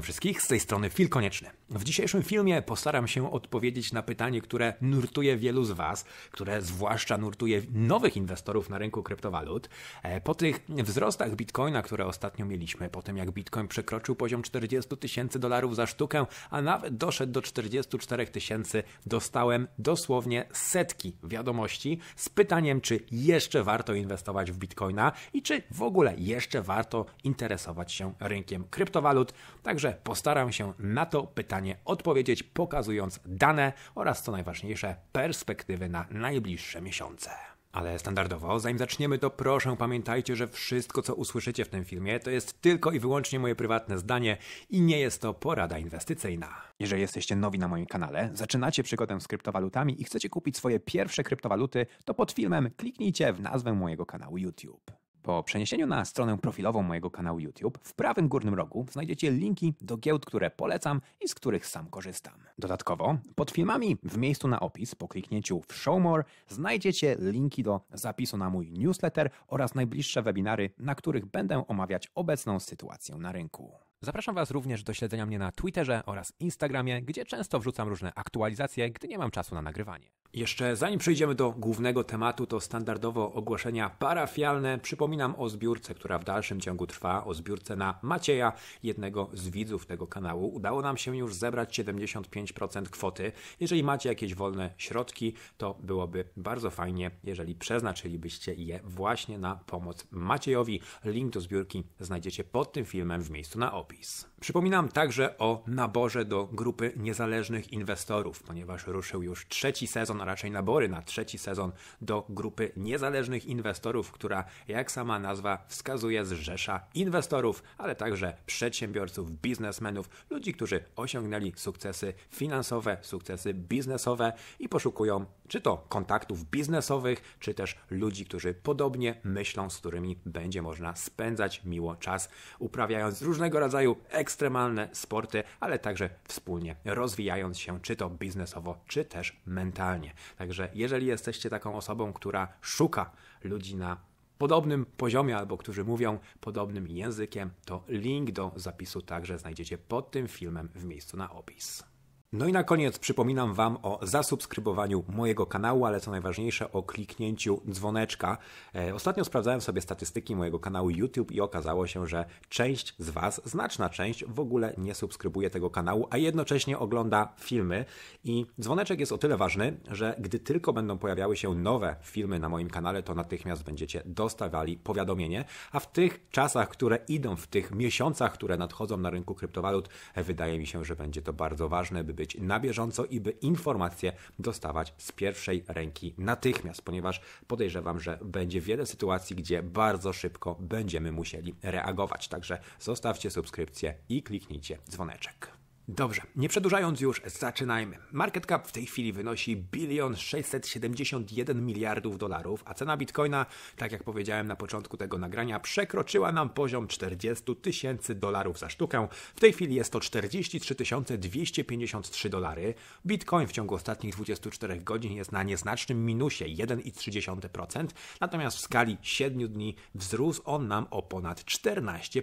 witam wszystkich, z tej strony Fil Konieczny. W dzisiejszym filmie postaram się odpowiedzieć na pytanie, które nurtuje wielu z Was, które zwłaszcza nurtuje nowych inwestorów na rynku kryptowalut. E, po tych wzrostach bitcoina, które ostatnio mieliśmy, po tym jak bitcoin przekroczył poziom 40 tysięcy dolarów za sztukę, a nawet doszedł do 44 tysięcy, dostałem dosłownie setki wiadomości z pytaniem, czy jeszcze warto inwestować w bitcoina i czy w ogóle jeszcze warto interesować się rynkiem kryptowalut. Także postaram się na to pytanie odpowiedzieć, pokazując dane oraz co najważniejsze perspektywy na najbliższe miesiące. Ale standardowo, zanim zaczniemy, to proszę pamiętajcie, że wszystko, co usłyszycie w tym filmie, to jest tylko i wyłącznie moje prywatne zdanie i nie jest to porada inwestycyjna. Jeżeli jesteście nowi na moim kanale, zaczynacie przygodę z kryptowalutami i chcecie kupić swoje pierwsze kryptowaluty, to pod filmem kliknijcie w nazwę mojego kanału YouTube. Po przeniesieniu na stronę profilową mojego kanału YouTube, w prawym górnym rogu znajdziecie linki do giełd, które polecam i z których sam korzystam. Dodatkowo, pod filmami w miejscu na opis po kliknięciu w Show More znajdziecie linki do zapisu na mój newsletter oraz najbliższe webinary, na których będę omawiać obecną sytuację na rynku. Zapraszam Was również do śledzenia mnie na Twitterze oraz Instagramie, gdzie często wrzucam różne aktualizacje, gdy nie mam czasu na nagrywanie. Jeszcze zanim przejdziemy do głównego tematu, to standardowo ogłoszenia parafialne. Przypominam o zbiórce, która w dalszym ciągu trwa, o zbiórce na Macieja, jednego z widzów tego kanału. Udało nam się już zebrać 75% kwoty. Jeżeli macie jakieś wolne środki, to byłoby bardzo fajnie, jeżeli przeznaczylibyście je właśnie na pomoc Maciejowi. Link do zbiórki znajdziecie pod tym filmem w miejscu na op opis. Przypominam także o naborze do grupy niezależnych inwestorów, ponieważ ruszył już trzeci sezon, a raczej nabory na trzeci sezon do grupy niezależnych inwestorów, która, jak sama nazwa wskazuje, zrzesza inwestorów, ale także przedsiębiorców, biznesmenów, ludzi, którzy osiągnęli sukcesy finansowe, sukcesy biznesowe i poszukują czy to kontaktów biznesowych, czy też ludzi, którzy podobnie myślą, z którymi będzie można spędzać miło czas, uprawiając różnego rodzaju ekstremalne sporty, ale także wspólnie rozwijając się, czy to biznesowo, czy też mentalnie. Także jeżeli jesteście taką osobą, która szuka ludzi na podobnym poziomie albo którzy mówią podobnym językiem, to link do zapisu także znajdziecie pod tym filmem w miejscu na opis. No i na koniec przypominam Wam o zasubskrybowaniu mojego kanału, ale co najważniejsze o kliknięciu dzwoneczka. E, ostatnio sprawdzałem sobie statystyki mojego kanału YouTube i okazało się, że część z Was, znaczna część, w ogóle nie subskrybuje tego kanału, a jednocześnie ogląda filmy. I dzwoneczek jest o tyle ważny, że gdy tylko będą pojawiały się nowe filmy na moim kanale, to natychmiast będziecie dostawali powiadomienie. A w tych czasach, które idą, w tych miesiącach, które nadchodzą na rynku kryptowalut, wydaje mi się, że będzie to bardzo ważne, by być na bieżąco i by informacje dostawać z pierwszej ręki natychmiast, ponieważ podejrzewam, że będzie wiele sytuacji, gdzie bardzo szybko będziemy musieli reagować. Także zostawcie subskrypcję i kliknijcie dzwoneczek. Dobrze, nie przedłużając już, zaczynajmy. Market cap w tej chwili wynosi bilion 671 miliardów dolarów, a cena bitcoina, tak jak powiedziałem na początku tego nagrania, przekroczyła nam poziom 40 tysięcy dolarów za sztukę. W tej chwili jest to 43 253 dolary. Bitcoin w ciągu ostatnich 24 godzin jest na nieznacznym minusie 1,3%, natomiast w skali 7 dni wzrósł on nam o ponad 14%.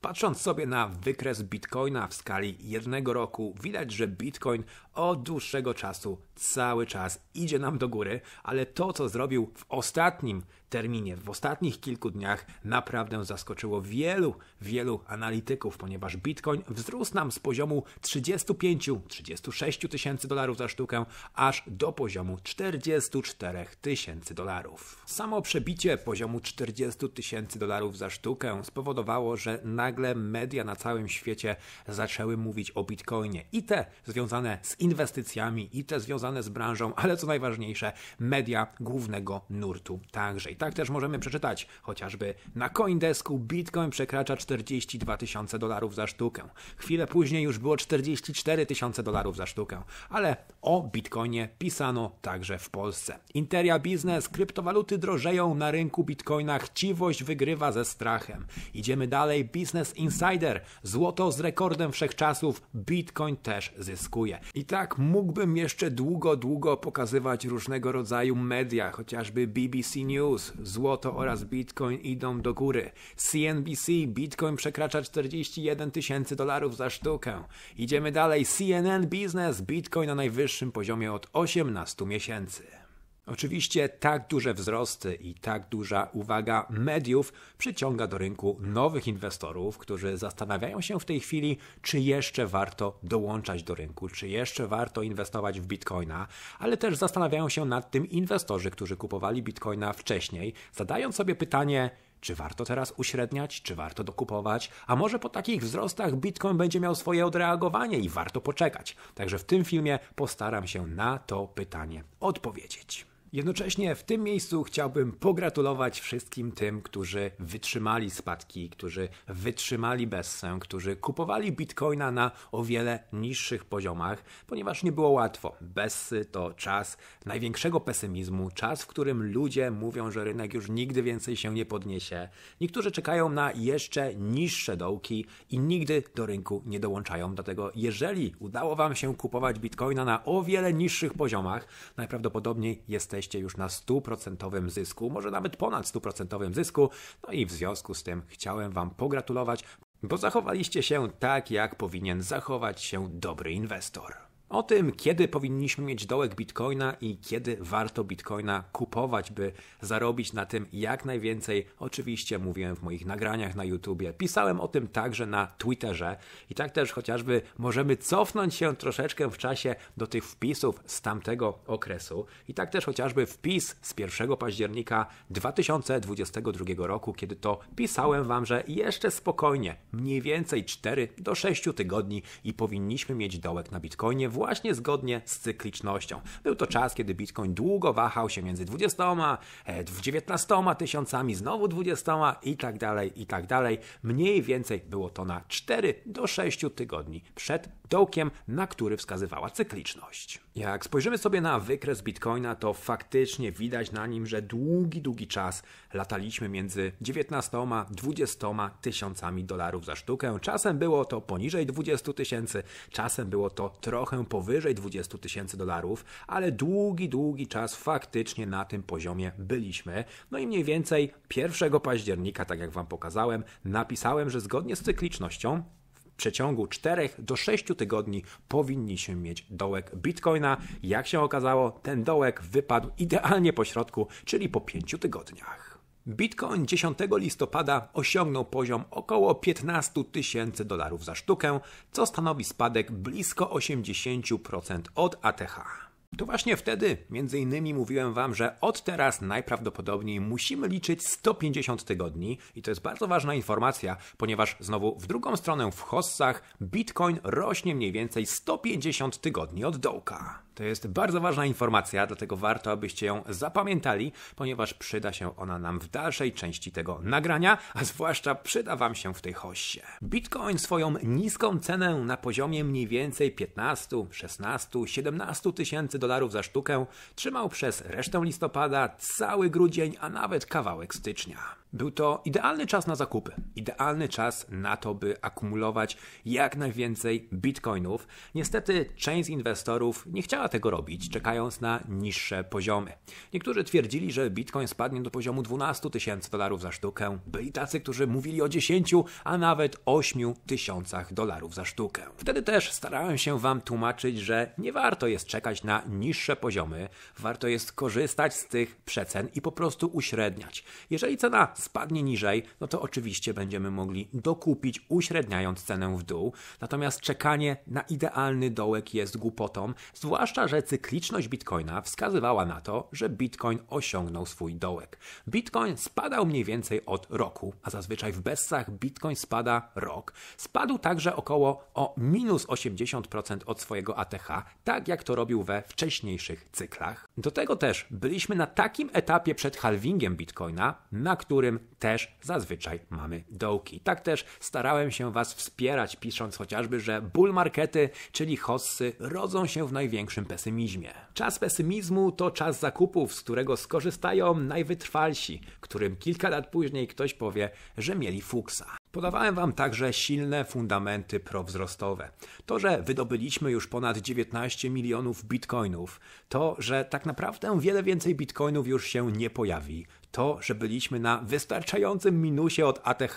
Patrząc sobie na wykres bitcoina w skali jednego roku, widać, że bitcoin od dłuższego czasu cały czas idzie nam do góry, ale to, co zrobił w ostatnim terminie, w ostatnich kilku dniach, naprawdę zaskoczyło wielu, wielu analityków, ponieważ Bitcoin wzrósł nam z poziomu 35-36 tysięcy dolarów za sztukę, aż do poziomu 44 tysięcy dolarów. Samo przebicie poziomu 40 tysięcy dolarów za sztukę spowodowało, że nagle media na całym świecie zaczęły mówić o Bitcoinie i te związane z inwestycjami, i te związane związane z branżą, ale co najważniejsze, media głównego nurtu także. I tak też możemy przeczytać chociażby na Coindesku Bitcoin przekracza 42 tysiące dolarów za sztukę. Chwilę później już było 44 tysiące dolarów za sztukę, ale o Bitcoinie pisano także w Polsce. Interia Biznes, kryptowaluty drożeją na rynku Bitcoina, chciwość wygrywa ze strachem. Idziemy dalej, Business Insider, złoto z rekordem wszechczasów, Bitcoin też zyskuje. I tak mógłbym jeszcze długo długo, długo pokazywać różnego rodzaju media, chociażby BBC News, złoto oraz bitcoin idą do góry. CNBC, bitcoin przekracza 41 tysięcy dolarów za sztukę. Idziemy dalej, CNN Business, bitcoin na najwyższym poziomie od 18 miesięcy. Oczywiście tak duże wzrosty i tak duża uwaga mediów przyciąga do rynku nowych inwestorów, którzy zastanawiają się w tej chwili, czy jeszcze warto dołączać do rynku, czy jeszcze warto inwestować w bitcoina, ale też zastanawiają się nad tym inwestorzy, którzy kupowali bitcoina wcześniej, zadając sobie pytanie, czy warto teraz uśredniać, czy warto dokupować, a może po takich wzrostach Bitcoin będzie miał swoje odreagowanie i warto poczekać. Także w tym filmie postaram się na to pytanie odpowiedzieć. Jednocześnie w tym miejscu chciałbym pogratulować wszystkim tym, którzy wytrzymali spadki, którzy wytrzymali bessę, którzy kupowali bitcoina na o wiele niższych poziomach, ponieważ nie było łatwo. Bessy to czas największego pesymizmu, czas, w którym ludzie mówią, że rynek już nigdy więcej się nie podniesie. Niektórzy czekają na jeszcze niższe dołki i nigdy do rynku nie dołączają. Dlatego, jeżeli udało Wam się kupować bitcoina na o wiele niższych poziomach, najprawdopodobniej jesteście jesteście już na 100% zysku, może nawet ponad 100% zysku. No i w związku z tym chciałem Wam pogratulować, bo zachowaliście się tak, jak powinien zachować się dobry inwestor. O tym, kiedy powinniśmy mieć dołek bitcoina i kiedy warto bitcoina kupować, by zarobić na tym jak najwięcej, oczywiście mówiłem w moich nagraniach na YouTubie. Pisałem o tym także na Twitterze i tak też chociażby możemy cofnąć się troszeczkę w czasie do tych wpisów z tamtego okresu. I tak też chociażby wpis z 1 października 2022 roku, kiedy to pisałem Wam, że jeszcze spokojnie, mniej więcej 4 do 6 tygodni i powinniśmy mieć dołek na bitcoinie właśnie zgodnie z cyklicznością. Był to czas, kiedy Bitcoin długo wahał się między 20, 19 e, tysiącami, znowu 20 i tak dalej, i tak dalej. Mniej więcej było to na 4 do 6 tygodni przed dołkiem, na który wskazywała cykliczność. Jak spojrzymy sobie na wykres bitcoina, to faktycznie widać na nim, że długi, długi czas lataliśmy między 19 a 20 tysiącami dolarów za sztukę. Czasem było to poniżej 20 tysięcy, czasem było to trochę powyżej 20 tysięcy dolarów, ale długi, długi czas faktycznie na tym poziomie byliśmy. No i mniej więcej 1 października, tak jak Wam pokazałem, napisałem, że zgodnie z cyklicznością przeciągu 4 do 6 tygodni powinniśmy mieć dołek Bitcoina. Jak się okazało, ten dołek wypadł idealnie po środku, czyli po 5 tygodniach. Bitcoin 10 listopada osiągnął poziom około 15 tysięcy dolarów za sztukę, co stanowi spadek blisko 80% od ATH. To właśnie wtedy, między innymi, mówiłem Wam, że od teraz najprawdopodobniej musimy liczyć 150 tygodni i to jest bardzo ważna informacja, ponieważ znowu w drugą stronę w hossach Bitcoin rośnie mniej więcej 150 tygodni od dołka. To jest bardzo ważna informacja, dlatego warto, abyście ją zapamiętali, ponieważ przyda się ona nam w dalszej części tego nagrania, a zwłaszcza przyda Wam się w tej hoście. Bitcoin swoją niską cenę na poziomie mniej więcej 15, 16, 17 tysięcy dolarów za sztukę trzymał przez resztę listopada, cały grudzień, a nawet kawałek stycznia. Był to idealny czas na zakupy, idealny czas na to, by akumulować jak najwięcej bitcoinów. Niestety część z inwestorów nie chciała tego robić, czekając na niższe poziomy. Niektórzy twierdzili, że bitcoin spadnie do poziomu 12 tysięcy dolarów za sztukę. Byli tacy, którzy mówili o 10, a nawet 8 tysiącach dolarów za sztukę. Wtedy też starałem się Wam tłumaczyć, że nie warto jest czekać na niższe poziomy, warto jest korzystać z tych przecen i po prostu uśredniać. Jeżeli cena spadnie niżej, no to oczywiście będziemy mogli dokupić, uśredniając cenę w dół. Natomiast czekanie na idealny dołek jest głupotą, zwłaszcza, że cykliczność bitcoina wskazywała na to, że bitcoin osiągnął swój dołek. Bitcoin spadał mniej więcej od roku, a zazwyczaj w bessach bitcoin spada rok. Spadł także około o minus 80% od swojego ATH, tak jak to robił we wcześniejszych cyklach. Do tego też byliśmy na takim etapie przed halvingiem bitcoina, na którym też zazwyczaj mamy dołki. Tak też starałem się Was wspierać, pisząc chociażby, że bull markety, czyli hossy, rodzą się w największym pesymizmie. Czas pesymizmu to czas zakupów, z którego skorzystają najwytrwalsi, którym kilka lat później ktoś powie, że mieli fuksa. Podawałem Wam także silne fundamenty prowzrostowe. To, że wydobyliśmy już ponad 19 milionów bitcoinów, to, że tak naprawdę wiele więcej bitcoinów już się nie pojawi to, że byliśmy na wystarczającym minusie od ATH,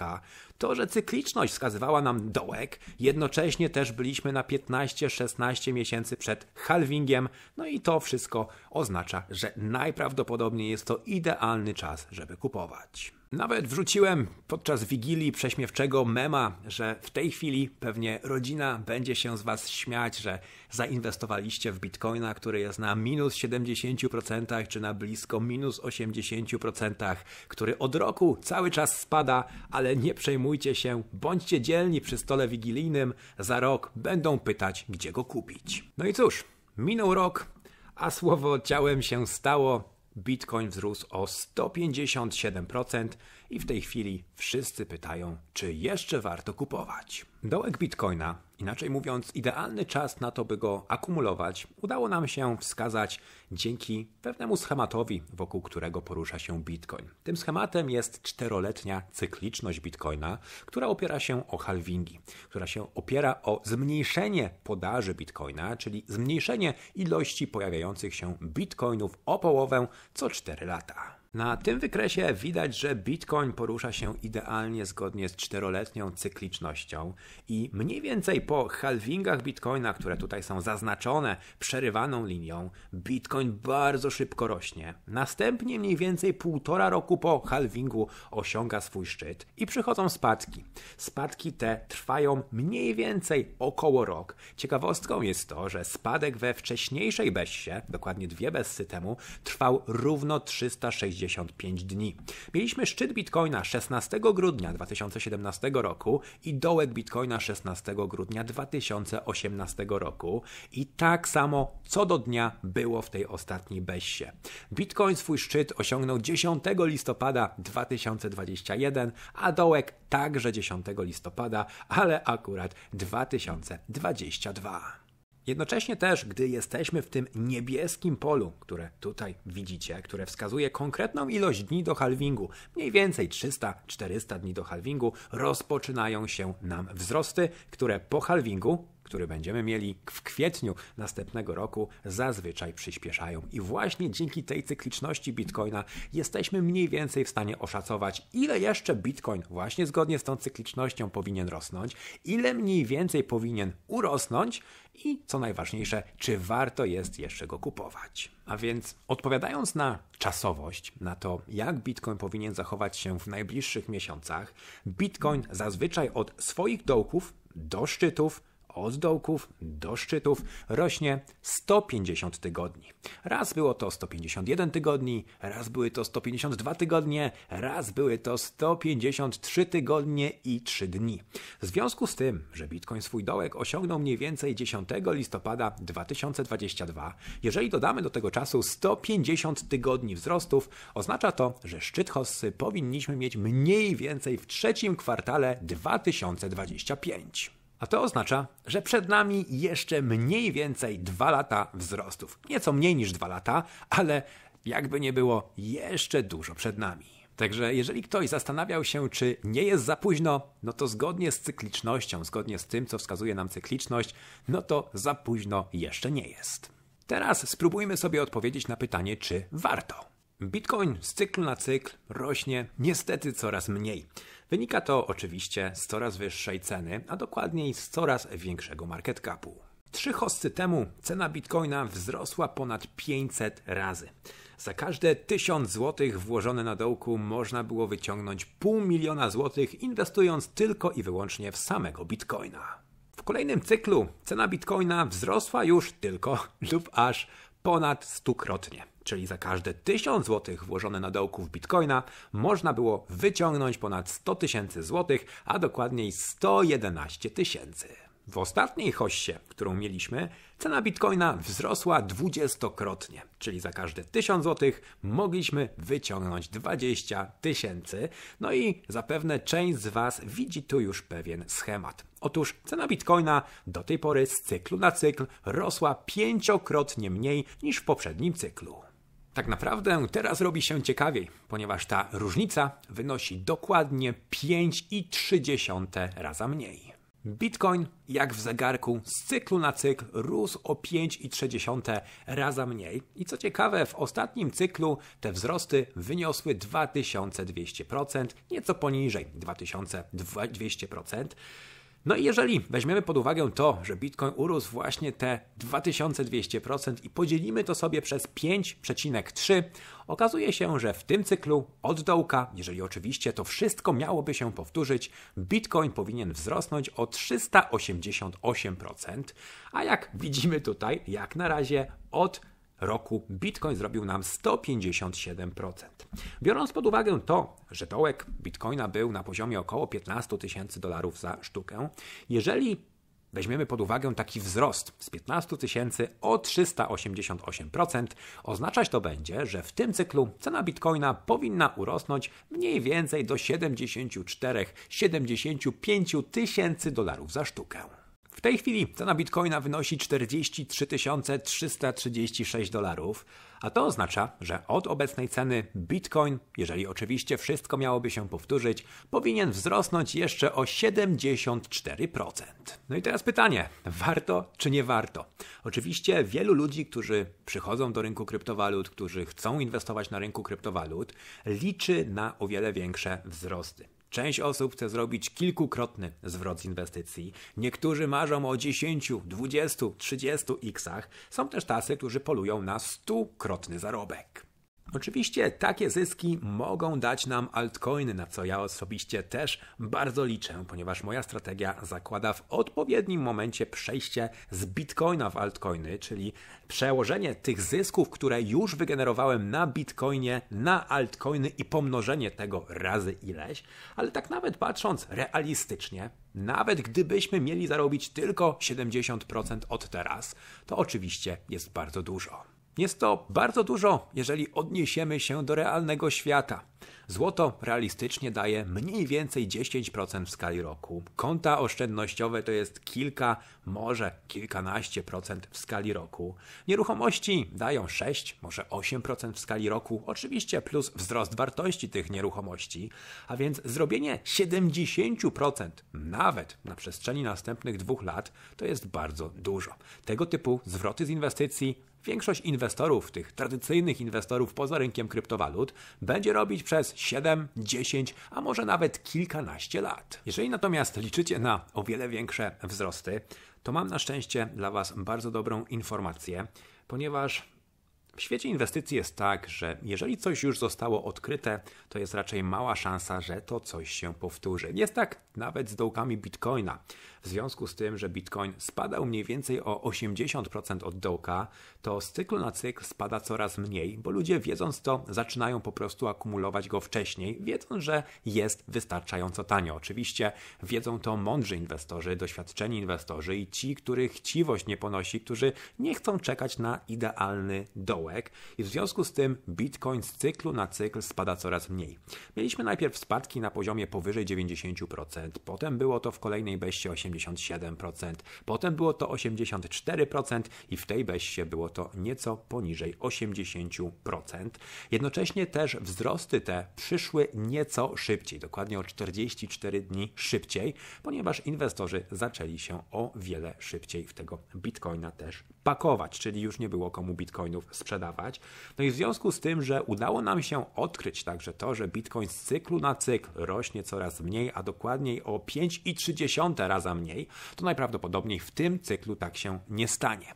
to, że cykliczność wskazywała nam dołek, jednocześnie też byliśmy na 15-16 miesięcy przed halvingiem, no i to wszystko oznacza, że najprawdopodobniej jest to idealny czas, żeby kupować. Nawet wrzuciłem podczas wigilii prześmiewczego mema, że w tej chwili pewnie rodzina będzie się z Was śmiać, że zainwestowaliście w bitcoina, który jest na minus 70% czy na blisko minus 80%, który od roku cały czas spada, ale nie przejmuje przejmujcie się, bądźcie dzielni przy stole wigilijnym, za rok będą pytać, gdzie go kupić. No i cóż, minął rok, a słowo ciałem się stało. Bitcoin wzrósł o 157% i w tej chwili wszyscy pytają, czy jeszcze warto kupować. Dołek Bitcoina Inaczej mówiąc, idealny czas na to, by go akumulować, udało nam się wskazać dzięki pewnemu schematowi, wokół którego porusza się Bitcoin. Tym schematem jest czteroletnia cykliczność Bitcoina, która opiera się o halvingi, która się opiera o zmniejszenie podaży Bitcoina, czyli zmniejszenie ilości pojawiających się Bitcoinów o połowę co 4 lata. Na tym wykresie widać, że Bitcoin porusza się idealnie zgodnie z czteroletnią cyklicznością i mniej więcej po halvingach Bitcoina, które tutaj są zaznaczone przerywaną linią, Bitcoin bardzo szybko rośnie. Następnie mniej więcej półtora roku po halvingu osiąga swój szczyt i przychodzą spadki. Spadki te trwają mniej więcej około rok. Ciekawostką jest to, że spadek we wcześniejszej bezsie, dokładnie dwie bezsy temu, trwał równo 360 dni. Mieliśmy szczyt Bitcoina 16 grudnia 2017 roku i dołek Bitcoina 16 grudnia 2018 roku i tak samo co do dnia było w tej ostatniej bessie. Bitcoin swój szczyt osiągnął 10 listopada 2021, a dołek także 10 listopada, ale akurat 2022. Jednocześnie też, gdy jesteśmy w tym niebieskim polu, które tutaj widzicie, które wskazuje konkretną ilość dni do halvingu, mniej więcej 300-400 dni do halvingu, rozpoczynają się nam wzrosty, które po halvingu który będziemy mieli w kwietniu następnego roku, zazwyczaj przyspieszają. I właśnie dzięki tej cykliczności bitcoina jesteśmy mniej więcej w stanie oszacować, ile jeszcze bitcoin, właśnie zgodnie z tą cyklicznością, powinien rosnąć, ile mniej więcej powinien urosnąć i co najważniejsze, czy warto jest jeszcze go kupować. A więc odpowiadając na czasowość, na to jak Bitcoin powinien zachować się w najbliższych miesiącach, Bitcoin zazwyczaj od swoich dołków do szczytów od dołków do szczytów rośnie 150 tygodni. Raz było to 151 tygodni, raz były to 152 tygodnie, raz były to 153 tygodnie i 3 dni. W związku z tym, że Bitcoin swój dołek osiągnął mniej więcej 10 listopada 2022, jeżeli dodamy do tego czasu 150 tygodni wzrostów, oznacza to, że szczyt hossy powinniśmy mieć mniej więcej w trzecim kwartale 2025. A to oznacza, że przed nami jeszcze mniej więcej dwa lata wzrostów. Nieco mniej niż dwa lata, ale jakby nie było, jeszcze dużo przed nami. Także jeżeli ktoś zastanawiał się, czy nie jest za późno, no to zgodnie z cyklicznością, zgodnie z tym, co wskazuje nam cykliczność, no to za późno jeszcze nie jest. Teraz spróbujmy sobie odpowiedzieć na pytanie, czy warto. Bitcoin z cyklu na cykl rośnie niestety coraz mniej. Wynika to oczywiście z coraz wyższej ceny, a dokładniej z coraz większego market capu. Trzy hosty temu cena bitcoina wzrosła ponad 500 razy. Za każde 1000 złotych włożone na dołku można było wyciągnąć pół miliona złotych, inwestując tylko i wyłącznie w samego bitcoina. W kolejnym cyklu cena bitcoina wzrosła już tylko lub aż ponad stukrotnie czyli za każde 1000 zł włożone na dołku w bitcoina, można było wyciągnąć ponad 100 tysięcy złotych, a dokładniej 111 tysięcy. W ostatniej hoście, którą mieliśmy, cena bitcoina wzrosła dwudziestokrotnie, czyli za każde 1000 zł mogliśmy wyciągnąć 20 tysięcy. No i zapewne część z Was widzi tu już pewien schemat. Otóż cena bitcoina do tej pory z cyklu na cykl rosła pięciokrotnie mniej niż w poprzednim cyklu. Tak naprawdę teraz robi się ciekawiej, ponieważ ta różnica wynosi dokładnie 5,3 raza mniej. Bitcoin, jak w zegarku, z cyklu na cykl rósł o 5,3 raza mniej. I co ciekawe, w ostatnim cyklu te wzrosty wyniosły 2200%, nieco poniżej 2200%. No i jeżeli weźmiemy pod uwagę to, że Bitcoin urósł właśnie te 2200% i podzielimy to sobie przez 5,3, okazuje się, że w tym cyklu od dołka, jeżeli oczywiście to wszystko miałoby się powtórzyć, Bitcoin powinien wzrosnąć o 388%, a jak widzimy tutaj, jak na razie od roku Bitcoin zrobił nam 157%. Biorąc pod uwagę to, że dołek Bitcoina był na poziomie około 15 tysięcy dolarów za sztukę, jeżeli weźmiemy pod uwagę taki wzrost z 15 tysięcy o 388%, oznaczać to będzie, że w tym cyklu cena bitcoina powinna urosnąć mniej więcej do 74-75 tysięcy dolarów za sztukę. W tej chwili cena bitcoina wynosi 43 336 dolarów, a to oznacza, że od obecnej ceny bitcoin, jeżeli oczywiście wszystko miałoby się powtórzyć, powinien wzrosnąć jeszcze o 74%. No i teraz pytanie: warto czy nie warto? Oczywiście wielu ludzi, którzy przychodzą do rynku kryptowalut, którzy chcą inwestować na rynku kryptowalut, liczy na o wiele większe wzrosty. Część osób chce zrobić kilkukrotny zwrot z inwestycji. Niektórzy marzą o 10, 20, 30 xach. Są też tacy, którzy polują na stukrotny zarobek. Oczywiście takie zyski mogą dać nam altcoiny, na co ja osobiście też bardzo liczę, ponieważ moja strategia zakłada w odpowiednim momencie przejście z bitcoina w altcoiny, czyli przełożenie tych zysków, które już wygenerowałem na bitcoinie, na altcoiny i pomnożenie tego razy ileś. Ale tak nawet patrząc realistycznie, nawet gdybyśmy mieli zarobić tylko 70% od teraz, to oczywiście jest bardzo dużo. Jest to bardzo dużo, jeżeli odniesiemy się do realnego świata. Złoto realistycznie daje mniej więcej 10% w skali roku. Konta oszczędnościowe to jest kilka, może kilkanaście procent w skali roku. Nieruchomości dają 6, może 8% w skali roku, oczywiście plus wzrost wartości tych nieruchomości, a więc zrobienie 70% nawet na przestrzeni następnych dwóch lat to jest bardzo dużo. Tego typu zwroty z inwestycji Większość inwestorów, tych tradycyjnych inwestorów poza rynkiem kryptowalut, będzie robić przez 7, 10, a może nawet kilkanaście lat. Jeżeli natomiast liczycie na o wiele większe wzrosty, to mam na szczęście dla Was bardzo dobrą informację, ponieważ w świecie inwestycji jest tak, że jeżeli coś już zostało odkryte, to jest raczej mała szansa, że to coś się powtórzy. Jest tak nawet z dołkami bitcoina w związku z tym, że Bitcoin spadał mniej więcej o 80% od dołka, to z cyklu na cykl spada coraz mniej, bo ludzie wiedząc to zaczynają po prostu akumulować go wcześniej, wiedząc, że jest wystarczająco tanio. Oczywiście wiedzą to mądrzy inwestorzy, doświadczeni inwestorzy i ci, których chciwość nie ponosi, którzy nie chcą czekać na idealny dołek i w związku z tym Bitcoin z cyklu na cykl spada coraz mniej. Mieliśmy najpierw spadki na poziomie powyżej 90%, potem było to w kolejnej beście 80%, 87%, potem było to 84% i w tej beście było to nieco poniżej 80%. Jednocześnie też wzrosty te przyszły nieco szybciej, dokładnie o 44 dni szybciej, ponieważ inwestorzy zaczęli się o wiele szybciej w tego bitcoina też pakować, czyli już nie było komu bitcoinów sprzedawać. No i w związku z tym, że udało nam się odkryć także to, że bitcoin z cyklu na cykl rośnie coraz mniej, a dokładniej o 5,3 raza mniej, to najprawdopodobniej w tym cyklu tak się nie stanie.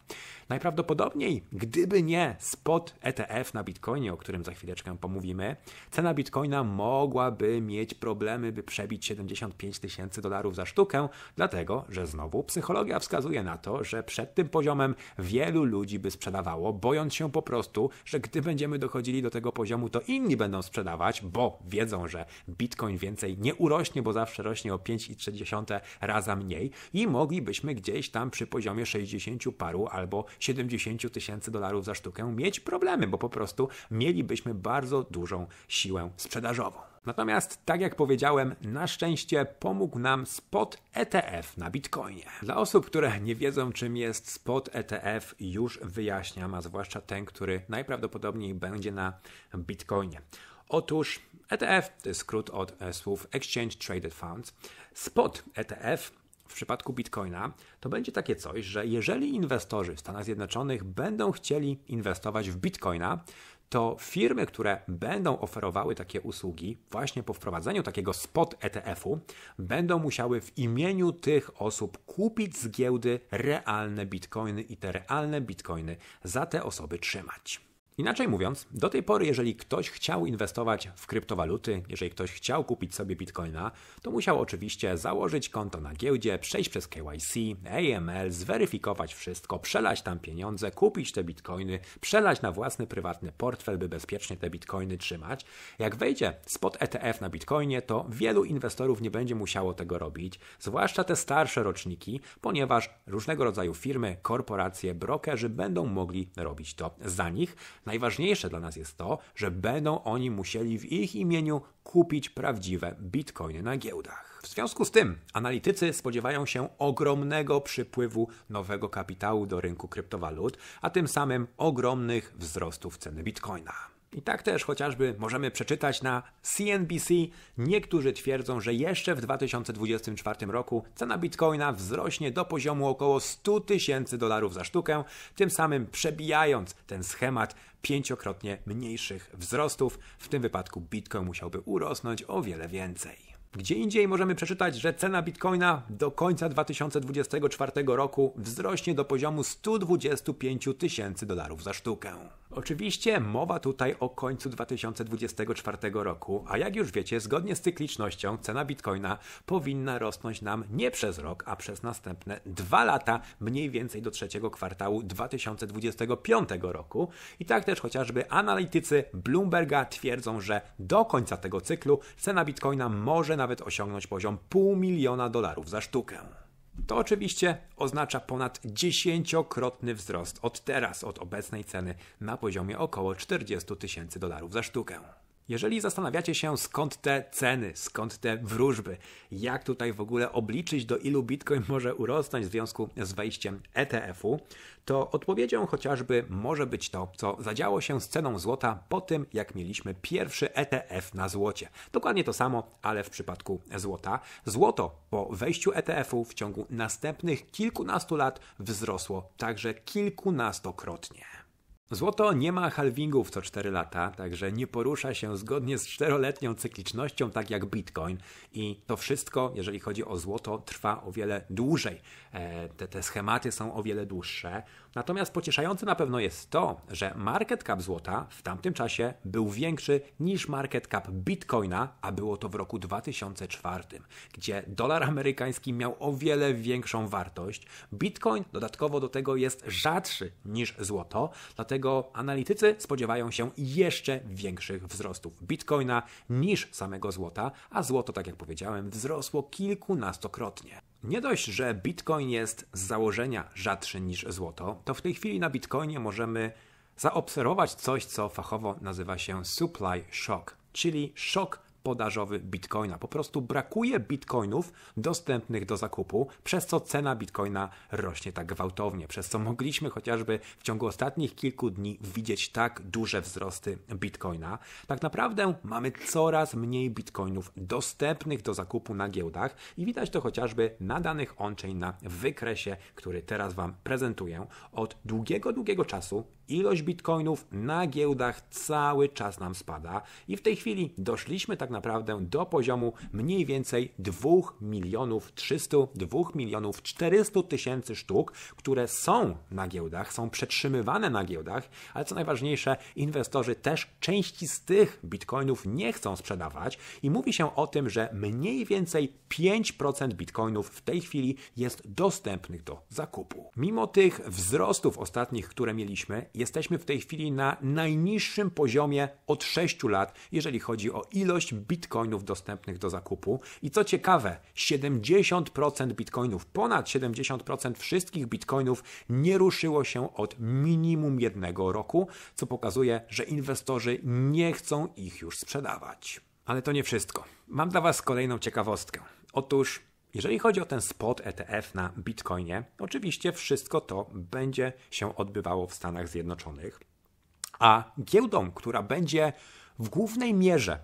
Najprawdopodobniej, gdyby nie spot ETF na Bitcoinie, o którym za chwileczkę pomówimy, cena Bitcoina mogłaby mieć problemy, by przebić 75 tysięcy dolarów za sztukę, dlatego, że znowu psychologia wskazuje na to, że przed tym poziomem wielu ludzi by sprzedawało, bojąc się po prostu, że gdy będziemy dochodzili do tego poziomu, to inni będą sprzedawać, bo wiedzą, że Bitcoin więcej nie urośnie, bo zawsze rośnie o 5,3 raza mniej i moglibyśmy gdzieś tam przy poziomie 60 paru albo 70 tysięcy dolarów za sztukę mieć problemy, bo po prostu mielibyśmy bardzo dużą siłę sprzedażową. Natomiast, tak jak powiedziałem, na szczęście pomógł nam spot ETF na Bitcoinie. Dla osób, które nie wiedzą, czym jest spot ETF, już wyjaśniam, a zwłaszcza ten, który najprawdopodobniej będzie na Bitcoinie. Otóż ETF to jest skrót od słów Exchange Traded Funds. Spot ETF w przypadku Bitcoina, to będzie takie coś, że jeżeli inwestorzy w Stanach Zjednoczonych będą chcieli inwestować w Bitcoina, to firmy, które będą oferowały takie usługi właśnie po wprowadzeniu takiego spot ETF-u, będą musiały w imieniu tych osób kupić z giełdy realne bitcoiny i te realne bitcoiny za te osoby trzymać. Inaczej mówiąc, do tej pory, jeżeli ktoś chciał inwestować w kryptowaluty, jeżeli ktoś chciał kupić sobie bitcoina, to musiał oczywiście założyć konto na giełdzie, przejść przez KYC, AML, zweryfikować wszystko, przelać tam pieniądze, kupić te bitcoiny, przelać na własny prywatny portfel, by bezpiecznie te bitcoiny trzymać. Jak wejdzie spot e ETF na bitcoinie, to wielu inwestorów nie będzie musiało tego robić, zwłaszcza te starsze roczniki, ponieważ różnego rodzaju firmy, korporacje, brokerzy będą mogli robić to za nich Najważniejsze dla nas jest to, że będą oni musieli w ich imieniu kupić prawdziwe bitcoiny na giełdach. W związku z tym analitycy spodziewają się ogromnego przypływu nowego kapitału do rynku kryptowalut, a tym samym ogromnych wzrostów ceny bitcoina. I tak też chociażby możemy przeczytać na CNBC. Niektórzy twierdzą, że jeszcze w 2024 roku cena bitcoina wzrośnie do poziomu około 100 tysięcy dolarów za sztukę, tym samym przebijając ten schemat pięciokrotnie mniejszych wzrostów. W tym wypadku bitcoin musiałby urosnąć o wiele więcej. Gdzie indziej możemy przeczytać, że cena bitcoina do końca 2024 roku wzrośnie do poziomu 125 tysięcy dolarów za sztukę. Oczywiście mowa tutaj o końcu 2024 roku, a jak już wiecie, zgodnie z cyklicznością cena bitcoina powinna rosnąć nam nie przez rok, a przez następne dwa lata, mniej więcej do trzeciego kwartału 2025 roku. I tak też chociażby analitycy Bloomberga twierdzą, że do końca tego cyklu cena bitcoina może nawet osiągnąć poziom pół miliona dolarów za sztukę. To oczywiście oznacza ponad dziesięciokrotny wzrost od teraz, od obecnej ceny na poziomie około 40 tysięcy dolarów za sztukę. Jeżeli zastanawiacie się skąd te ceny, skąd te wróżby, jak tutaj w ogóle obliczyć do ilu Bitcoin może urosnąć w związku z wejściem ETF-u, to odpowiedzią chociażby może być to, co zadziało się z ceną złota po tym, jak mieliśmy pierwszy ETF na złocie. Dokładnie to samo, ale w przypadku złota. Złoto po wejściu ETF-u w ciągu następnych kilkunastu lat wzrosło także kilkunastokrotnie. Złoto nie ma halvingów co 4 lata, także nie porusza się zgodnie z czteroletnią cyklicznością, tak jak bitcoin. I to wszystko, jeżeli chodzi o złoto, trwa o wiele dłużej. E, te, te schematy są o wiele dłuższe. Natomiast pocieszające na pewno jest to, że market cap złota w tamtym czasie był większy niż market cap bitcoina, a było to w roku 2004, gdzie dolar amerykański miał o wiele większą wartość. Bitcoin dodatkowo do tego jest rzadszy niż złoto, dlatego dlatego analitycy spodziewają się jeszcze większych wzrostów bitcoina niż samego złota, a złoto, tak jak powiedziałem, wzrosło kilkunastokrotnie. Nie dość, że bitcoin jest z założenia rzadszy niż złoto, to w tej chwili na bitcoinie możemy zaobserwować coś, co fachowo nazywa się supply shock, czyli szok podażowy bitcoina. Po prostu brakuje bitcoinów dostępnych do zakupu, przez co cena bitcoina rośnie tak gwałtownie, przez co mogliśmy chociażby w ciągu ostatnich kilku dni widzieć tak duże wzrosty bitcoina. Tak naprawdę mamy coraz mniej bitcoinów dostępnych do zakupu na giełdach i widać to chociażby na danych on-chain na wykresie, który teraz Wam prezentuję. Od długiego, długiego czasu ilość bitcoinów na giełdach cały czas nam spada i w tej chwili doszliśmy tak naprawdę do poziomu mniej więcej 2 milionów 300, 2 milionów 400 tysięcy sztuk, które są na giełdach, są przetrzymywane na giełdach, ale co najważniejsze, inwestorzy też części z tych bitcoinów nie chcą sprzedawać i mówi się o tym, że mniej więcej 5% bitcoinów w tej chwili jest dostępnych do zakupu. Mimo tych wzrostów ostatnich, które mieliśmy, Jesteśmy w tej chwili na najniższym poziomie od 6 lat, jeżeli chodzi o ilość bitcoinów dostępnych do zakupu. I co ciekawe, 70% bitcoinów, ponad 70% wszystkich bitcoinów nie ruszyło się od minimum jednego roku, co pokazuje, że inwestorzy nie chcą ich już sprzedawać. Ale to nie wszystko. Mam dla Was kolejną ciekawostkę. Otóż jeżeli chodzi o ten spot ETF na Bitcoinie, oczywiście wszystko to będzie się odbywało w Stanach Zjednoczonych, a giełdą, która będzie w głównej mierze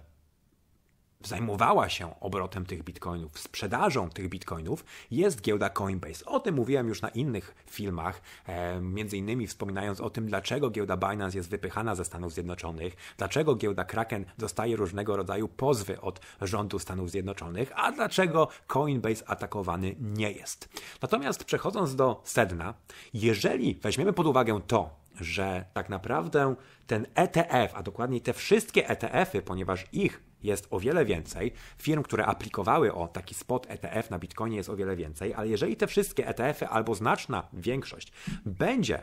zajmowała się obrotem tych bitcoinów, sprzedażą tych bitcoinów, jest giełda Coinbase. O tym mówiłem już na innych filmach, e, między innymi wspominając o tym, dlaczego giełda Binance jest wypychana ze Stanów Zjednoczonych, dlaczego giełda Kraken dostaje różnego rodzaju pozwy od rządu Stanów Zjednoczonych, a dlaczego Coinbase atakowany nie jest. Natomiast przechodząc do sedna, jeżeli weźmiemy pod uwagę to, że tak naprawdę ten ETF, a dokładniej te wszystkie ETF-y, ponieważ ich jest o wiele więcej, firm, które aplikowały o taki spot ETF na Bitcoinie jest o wiele więcej, ale jeżeli te wszystkie ETF-y albo znaczna większość będzie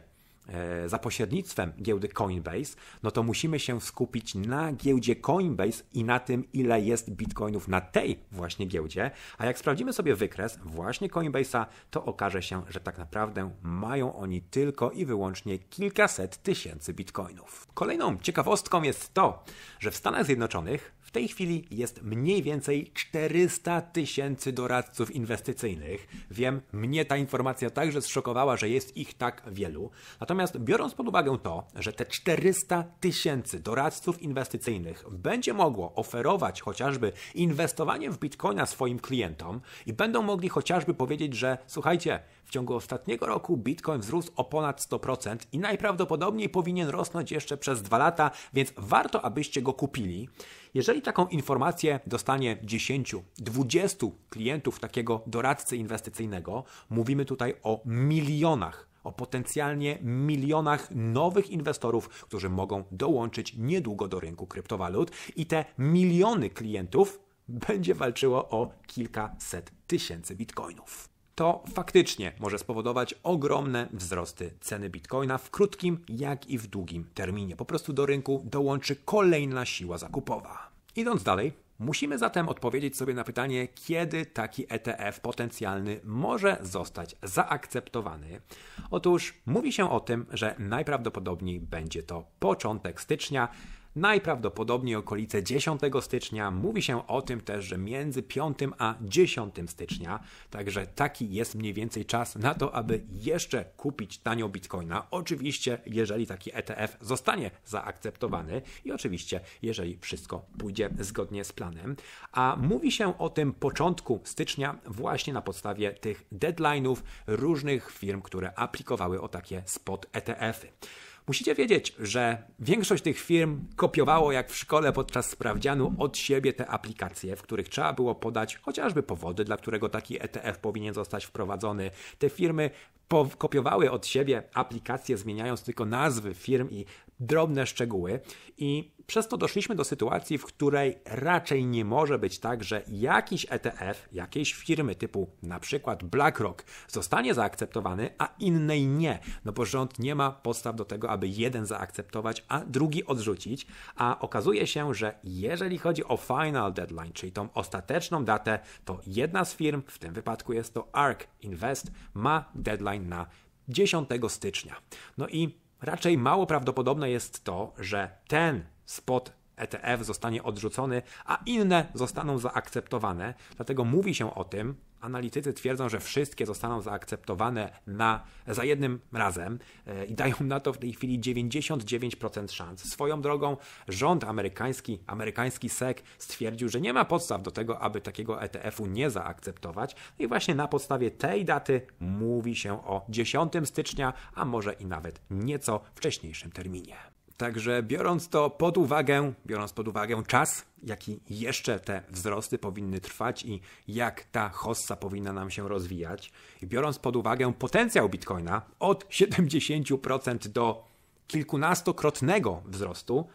E, za pośrednictwem giełdy Coinbase, no to musimy się skupić na giełdzie Coinbase i na tym, ile jest bitcoinów na tej właśnie giełdzie. A jak sprawdzimy sobie wykres właśnie Coinbase'a, to okaże się, że tak naprawdę mają oni tylko i wyłącznie kilkaset tysięcy bitcoinów. Kolejną ciekawostką jest to, że w Stanach Zjednoczonych w tej chwili jest mniej więcej 400 tysięcy doradców inwestycyjnych. Wiem, mnie ta informacja także zszokowała, że jest ich tak wielu. Natomiast Natomiast biorąc pod uwagę to, że te 400 tysięcy doradców inwestycyjnych będzie mogło oferować chociażby inwestowanie w bitcoina swoim klientom i będą mogli chociażby powiedzieć, że słuchajcie, w ciągu ostatniego roku bitcoin wzrósł o ponad 100% i najprawdopodobniej powinien rosnąć jeszcze przez 2 lata, więc warto, abyście go kupili. Jeżeli taką informację dostanie 10, 20 klientów takiego doradcy inwestycyjnego, mówimy tutaj o milionach o potencjalnie milionach nowych inwestorów, którzy mogą dołączyć niedługo do rynku kryptowalut i te miliony klientów będzie walczyło o kilkaset tysięcy bitcoinów to faktycznie może spowodować ogromne wzrosty ceny bitcoina w krótkim, jak i w długim terminie. Po prostu do rynku dołączy kolejna siła zakupowa. Idąc dalej, Musimy zatem odpowiedzieć sobie na pytanie, kiedy taki ETF potencjalny może zostać zaakceptowany. Otóż mówi się o tym, że najprawdopodobniej będzie to początek stycznia, najprawdopodobniej okolice 10 stycznia. Mówi się o tym też, że między 5 a 10 stycznia, także taki jest mniej więcej czas na to, aby jeszcze kupić tanio bitcoina. Oczywiście, jeżeli taki ETF zostanie zaakceptowany i oczywiście, jeżeli wszystko pójdzie zgodnie z planem. A mówi się o tym początku stycznia właśnie na podstawie tych deadline'ów różnych firm, które aplikowały o takie spot ETF-y. Musicie wiedzieć, że większość tych firm kopiowało jak w szkole podczas sprawdzianu od siebie te aplikacje, w których trzeba było podać chociażby powody, dla którego taki ETF powinien zostać wprowadzony. Te firmy kopiowały od siebie aplikacje, zmieniając tylko nazwy firm i drobne szczegóły i przez to doszliśmy do sytuacji, w której raczej nie może być tak, że jakiś ETF jakiejś firmy typu na przykład BlackRock zostanie zaakceptowany, a innej nie, no bo rząd nie ma podstaw do tego, aby jeden zaakceptować, a drugi odrzucić, a okazuje się, że jeżeli chodzi o final deadline, czyli tą ostateczną datę, to jedna z firm, w tym wypadku jest to ARK Invest, ma deadline na 10 stycznia. No i Raczej mało prawdopodobne jest to, że ten spot ETF zostanie odrzucony, a inne zostaną zaakceptowane, dlatego mówi się o tym, analitycy twierdzą, że wszystkie zostaną zaakceptowane na, za jednym razem e, i dają na to w tej chwili 99% szans. Swoją drogą rząd amerykański, amerykański SEC stwierdził, że nie ma podstaw do tego, aby takiego ETF-u nie zaakceptować no i właśnie na podstawie tej daty mówi się o 10 stycznia, a może i nawet nieco wcześniejszym terminie. Także biorąc to pod uwagę, biorąc pod uwagę czas, jaki jeszcze te wzrosty powinny trwać i jak ta hossa powinna nam się rozwijać, i biorąc pod uwagę potencjał Bitcoina od 70% do kilkunastokrotnego wzrostu,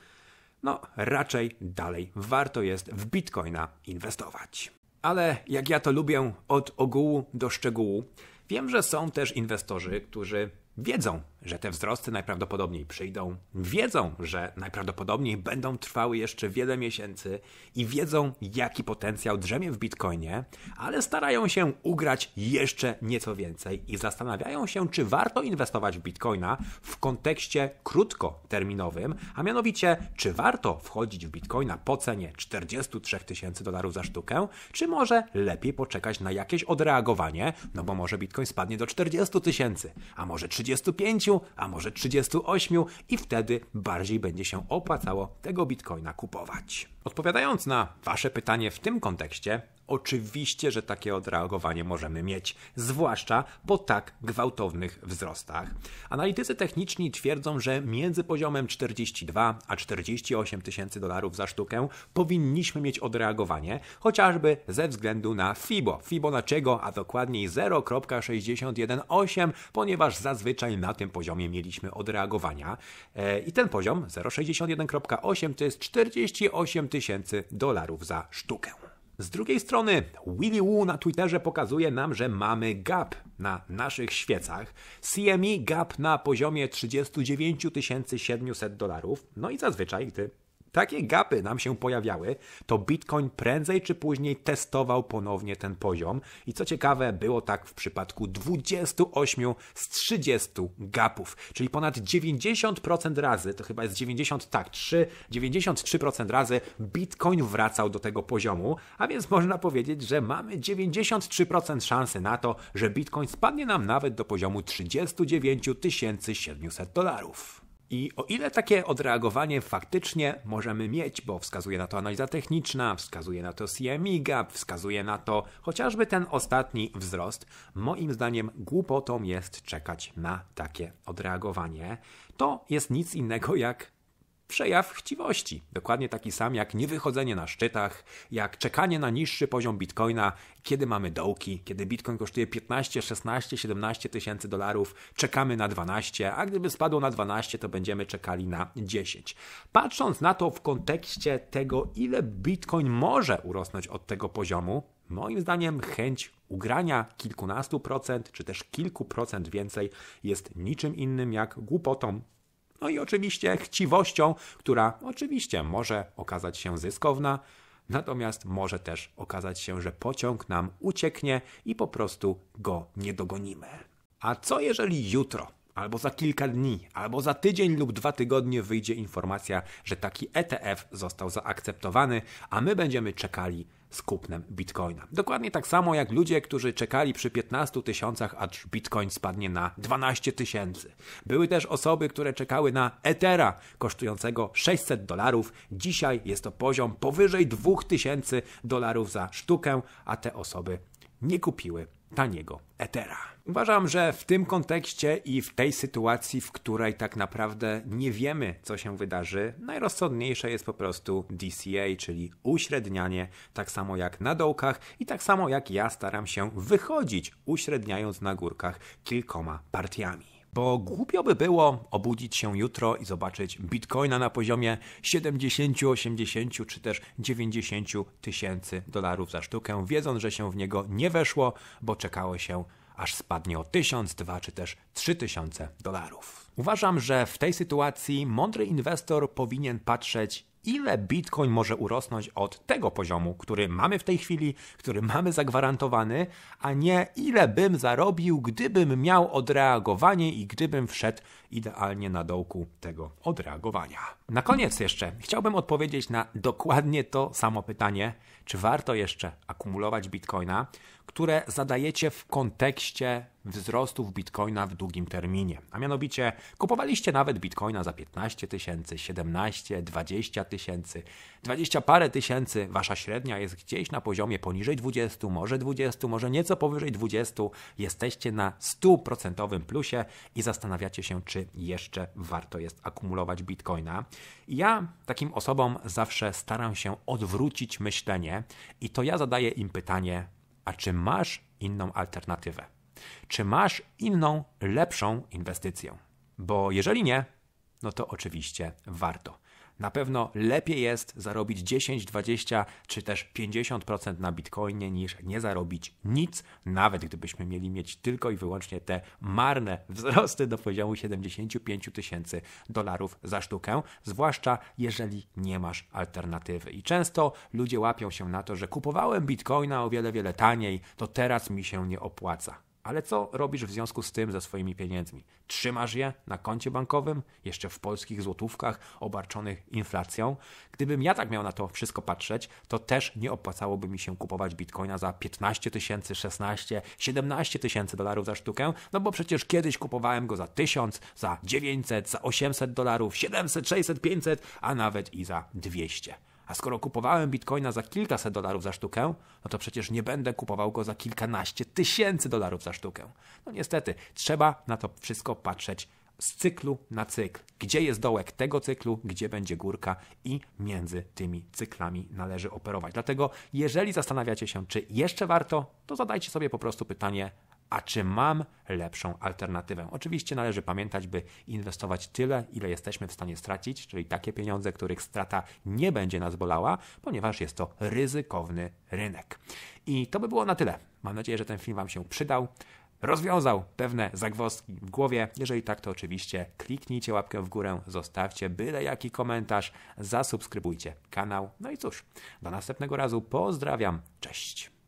no raczej dalej warto jest w Bitcoina inwestować. Ale jak ja to lubię, od ogółu do szczegółu, wiem, że są też inwestorzy, którzy wiedzą że te wzrosty najprawdopodobniej przyjdą, wiedzą, że najprawdopodobniej będą trwały jeszcze wiele miesięcy i wiedzą, jaki potencjał drzemie w bitcoinie, ale starają się ugrać jeszcze nieco więcej i zastanawiają się, czy warto inwestować w bitcoina w kontekście krótkoterminowym, a mianowicie, czy warto wchodzić w bitcoina po cenie 43 tysięcy dolarów za sztukę, czy może lepiej poczekać na jakieś odreagowanie, no bo może bitcoin spadnie do 40 tysięcy, a może 35 a może 38 i wtedy bardziej będzie się opłacało tego bitcoina kupować. Odpowiadając na Wasze pytanie w tym kontekście, oczywiście, że takie odreagowanie możemy mieć, zwłaszcza po tak gwałtownych wzrostach. Analitycy techniczni twierdzą, że między poziomem 42 a 48 tysięcy dolarów za sztukę powinniśmy mieć odreagowanie, chociażby ze względu na FIBO, Fibo na czego? a dokładniej 0.618, ponieważ zazwyczaj na tym poziomie mieliśmy odreagowania e, i ten poziom 0.618 to jest 48 tysięcy dolarów za sztukę. Z drugiej strony, Willy Wu na Twitterze pokazuje nam, że mamy gap na naszych świecach. CME gap na poziomie 39 700 dolarów. No i zazwyczaj, gdy takie gapy nam się pojawiały, to Bitcoin prędzej czy później testował ponownie ten poziom. I co ciekawe, było tak w przypadku 28 z 30 gapów, czyli ponad 90% razy, to chyba jest 90, tak, 3, 93% razy Bitcoin wracał do tego poziomu, a więc można powiedzieć, że mamy 93% szansy na to, że Bitcoin spadnie nam nawet do poziomu 39 700 dolarów. I o ile takie odreagowanie faktycznie możemy mieć, bo wskazuje na to analiza techniczna, wskazuje na to CMI gap, wskazuje na to chociażby ten ostatni wzrost, moim zdaniem głupotą jest czekać na takie odreagowanie. To jest nic innego jak przejaw chciwości. Dokładnie taki sam jak niewychodzenie na szczytach, jak czekanie na niższy poziom bitcoina, kiedy mamy dołki, kiedy bitcoin kosztuje 15, 16, 17 tysięcy dolarów, czekamy na 12, a gdyby spadło na 12, to będziemy czekali na 10. Patrząc na to w kontekście tego, ile bitcoin może urosnąć od tego poziomu, Moim zdaniem chęć ugrania kilkunastu procent czy też kilku procent więcej jest niczym innym jak głupotą no i oczywiście chciwością, która oczywiście może okazać się zyskowna, natomiast może też okazać się, że pociąg nam ucieknie i po prostu go nie dogonimy. A co jeżeli jutro? Albo za kilka dni, albo za tydzień lub dwa tygodnie wyjdzie informacja, że taki ETF został zaakceptowany, a my będziemy czekali z kupnem bitcoina. Dokładnie tak samo jak ludzie, którzy czekali przy 15 tysiącach, aż bitcoin spadnie na 12 tysięcy. Były też osoby, które czekały na Ethera kosztującego 600 dolarów. Dzisiaj jest to poziom powyżej 2000 dolarów za sztukę, a te osoby nie kupiły taniego etera. Uważam, że w tym kontekście i w tej sytuacji, w której tak naprawdę nie wiemy, co się wydarzy, najrozsądniejsze jest po prostu DCA, czyli uśrednianie, tak samo jak na dołkach i tak samo jak ja staram się wychodzić, uśredniając na górkach kilkoma partiami bo głupio by było obudzić się jutro i zobaczyć bitcoina na poziomie 70, 80 czy też 90 tysięcy dolarów za sztukę, wiedząc, że się w niego nie weszło, bo czekało się aż spadnie o 1000, 2 czy też 3000 dolarów. Uważam, że w tej sytuacji mądry inwestor powinien patrzeć ile bitcoin może urosnąć od tego poziomu, który mamy w tej chwili, który mamy zagwarantowany, a nie ile bym zarobił, gdybym miał odreagowanie i gdybym wszedł idealnie na dołku tego odreagowania. Na koniec jeszcze chciałbym odpowiedzieć na dokładnie to samo pytanie, czy warto jeszcze akumulować bitcoina, które zadajecie w kontekście wzrostów bitcoina w długim terminie. A mianowicie kupowaliście nawet bitcoina za 15 tysięcy, 17, 20 tysięcy, 20 parę tysięcy. Wasza średnia jest gdzieś na poziomie poniżej 20, może 20, może nieco powyżej 20. Jesteście na 100% plusie i zastanawiacie się, czy jeszcze warto jest akumulować bitcoina. ja takim osobom zawsze staram się odwrócić myślenie i to ja zadaję im pytanie, a czy masz inną alternatywę? Czy masz inną, lepszą inwestycję? Bo jeżeli nie, no to oczywiście warto. Na pewno lepiej jest zarobić 10, 20 czy też 50% na bitcoinie niż nie zarobić nic, nawet gdybyśmy mieli mieć tylko i wyłącznie te marne wzrosty do poziomu 75 tysięcy dolarów za sztukę, zwłaszcza jeżeli nie masz alternatywy. I często ludzie łapią się na to, że kupowałem bitcoina o wiele, wiele taniej, to teraz mi się nie opłaca. Ale co robisz w związku z tym ze swoimi pieniędzmi? Trzymasz je na koncie bankowym, jeszcze w polskich złotówkach obarczonych inflacją? Gdybym ja tak miał na to wszystko patrzeć, to też nie opłacałoby mi się kupować bitcoina za 15 tysięcy, 16, 17 tysięcy dolarów za sztukę, no bo przecież kiedyś kupowałem go za 1000, za 900, za 800 dolarów, 700, 600, 500, a nawet i za 200. A skoro kupowałem bitcoina za kilkaset dolarów za sztukę, no to przecież nie będę kupował go za kilkanaście tysięcy dolarów za sztukę. No niestety, trzeba na to wszystko patrzeć z cyklu na cykl. Gdzie jest dołek tego cyklu, gdzie będzie górka i między tymi cyklami należy operować. Dlatego, jeżeli zastanawiacie się, czy jeszcze warto, to zadajcie sobie po prostu pytanie, a czy mam lepszą alternatywę? Oczywiście należy pamiętać, by inwestować tyle, ile jesteśmy w stanie stracić, czyli takie pieniądze, których strata nie będzie nas bolała, ponieważ jest to ryzykowny rynek. I to by było na tyle. Mam nadzieję, że ten film Wam się przydał rozwiązał pewne zagwozdki w głowie. Jeżeli tak, to oczywiście kliknijcie łapkę w górę, zostawcie byle jaki komentarz, zasubskrybujcie kanał. No i cóż, do następnego razu pozdrawiam. Cześć.